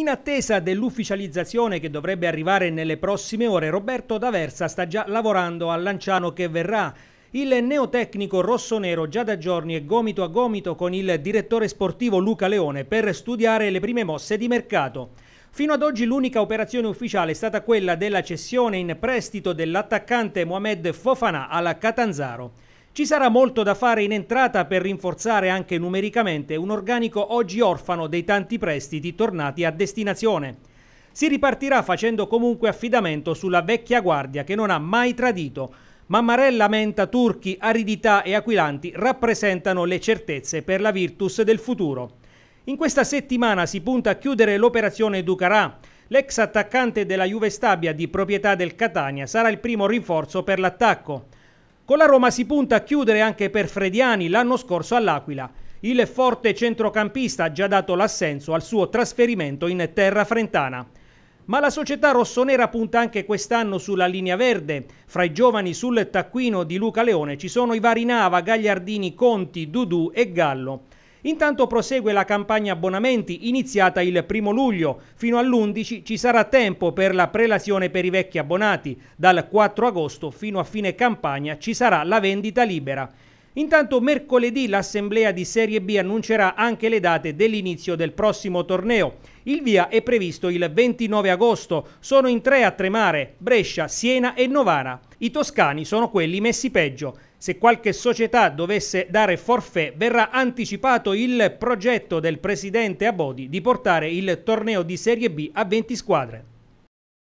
In attesa dell'ufficializzazione che dovrebbe arrivare nelle prossime ore, Roberto D'Aversa sta già lavorando al Lanciano che verrà. Il neotecnico rossonero già da giorni è gomito a gomito con il direttore sportivo Luca Leone per studiare le prime mosse di mercato. Fino ad oggi l'unica operazione ufficiale è stata quella della cessione in prestito dell'attaccante Mohamed Fofana alla Catanzaro. Ci sarà molto da fare in entrata per rinforzare anche numericamente un organico oggi orfano dei tanti prestiti tornati a destinazione. Si ripartirà facendo comunque affidamento sulla vecchia guardia che non ha mai tradito, Mammarella, Menta, Turchi, Aridità e Aquilanti rappresentano le certezze per la Virtus del futuro. In questa settimana si punta a chiudere l'operazione Ducarà. L'ex attaccante della Juve Stabia di proprietà del Catania sarà il primo rinforzo per l'attacco. Con la Roma si punta a chiudere anche per Frediani l'anno scorso all'Aquila. Il forte centrocampista ha già dato l'assenso al suo trasferimento in terra frentana. Ma la società rossonera punta anche quest'anno sulla linea verde. Fra i giovani sul taccuino di Luca Leone ci sono i vari Nava, Gagliardini, Conti, Dudù e Gallo. Intanto prosegue la campagna abbonamenti iniziata il primo luglio. Fino all'11 ci sarà tempo per la prelazione per i vecchi abbonati. Dal 4 agosto fino a fine campagna ci sarà la vendita libera. Intanto mercoledì l'assemblea di Serie B annuncerà anche le date dell'inizio del prossimo torneo. Il via è previsto il 29 agosto, sono in tre a Tremare, Brescia, Siena e Novara. I toscani sono quelli messi peggio. Se qualche società dovesse dare forfè, verrà anticipato il progetto del presidente Abodi di portare il torneo di Serie B a 20 squadre.